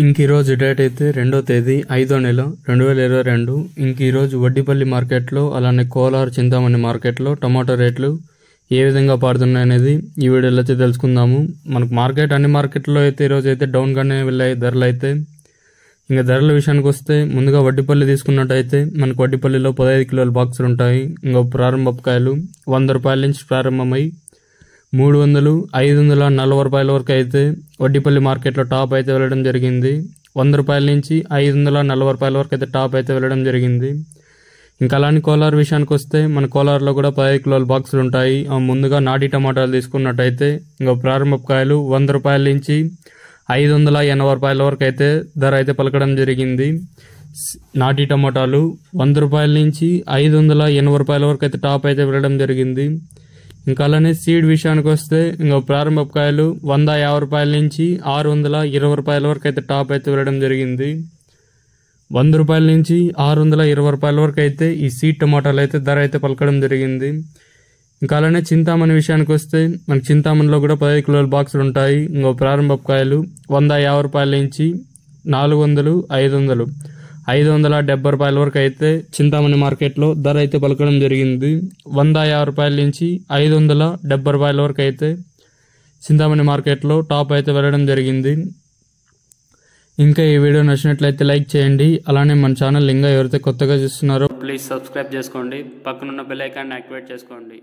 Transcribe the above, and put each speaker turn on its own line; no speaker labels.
ఇంక ఈరోజు డేట్ అయితే రెండో తేదీ ఐదో నెల రెండు వేల ఇరవై రెండు ఇంక ఈరోజు వడ్డీపల్లి మార్కెట్లో అలానే కోలార్ చింతామణి మార్కెట్లో టమాటో రేట్లు ఏ విధంగా పాడుతున్నాయి అనేది ఈ వీడియోలో అయితే తెలుసుకుందాము మనకు మార్కెట్ అన్ని మార్కెట్లో అయితే ఈరోజు అయితే డౌన్గానే వెళ్ళాయి ధరలు అయితే ఇంకా ధరల విషయానికి వస్తే ముందుగా వడ్డీపల్లి తీసుకున్నట్టయితే మనకు వడ్డీపల్లిలో పదహైదు కిలోల బాక్సులు ఉంటాయి ఇంకా కాయలు వంద రూపాయల నుంచి ప్రారంభమై మూడు వందలు ఐదు వందల నలభై రూపాయల వరకు అయితే వడ్డీపల్లి మార్కెట్లో టాప్ అయితే వెళ్ళడం జరిగింది వంద రూపాయల నుంచి ఐదు వందల నలభై రూపాయల వరకు అయితే టాప్ అయితే వెళ్ళడం జరిగింది ఇంకా అలానే కోలార్ విషయానికి వస్తే మన కోలార్లో కూడా పది కిలోల బాక్సులు ఉంటాయి ముందుగా నాటి టమాటాలు తీసుకున్నట్టయితే ఇంకా ప్రారంభ కాయలు వంద రూపాయల నుంచి ఐదు వందల ఎనభై రూపాయల వరకు అయితే ధర అయితే పలకడం జరిగింది నాటి టమాటాలు వంద రూపాయల నుంచి ఐదు వందల ఎనభై రూపాయల వరకు అయితే టాప్ అయితే వెళ్ళడం జరిగింది ఇంకా అలానే సీడ్ విషయానికి వస్తే ఇంకా ప్రారంభకాయలు వంద యాభై రూపాయల నుంచి ఆరు వందల ఇరవై రూపాయల వరకు అయితే టాప్ అయితే వెళ్ళడం జరిగింది వంద రూపాయల నుంచి ఆరు వందల ఇరవై రూపాయల వరకు అయితే ఈ సీడ్ టమాటాలు అయితే ధర అయితే పలకడం జరిగింది ఇంకా అలానే చింతామణి విషయానికి వస్తే మనకి చింతామణిలో కూడా పదహైదు కిలోల బాక్సులు ఉంటాయి ఇంకో ప్రారంభకాయలు వంద యాభై రూపాయల నుంచి నాలుగు వందలు ఐదు వందలు ఐదు వందల డెబ్బై రూపాయల వరకు అయితే చింతామణి మార్కెట్లో ధర అయితే పలకడం జరిగింది వంద యాభై రూపాయల నుంచి ఐదు వందల డెబ్బై రూపాయల వరకు అయితే చింతామణి మార్కెట్లో టాప్ అయితే వెళ్ళడం జరిగింది ఇంకా ఈ వీడియో నచ్చినట్లయితే లైక్ చేయండి అలానే మన ఛానల్ ఇంకా ఎవరైతే కొత్తగా చూస్తున్నారో ప్లీజ్ సబ్స్క్రైబ్ చేసుకోండి పక్కనున్న బెల్ ఐకాన్ యాక్టివేట్ చేసుకోండి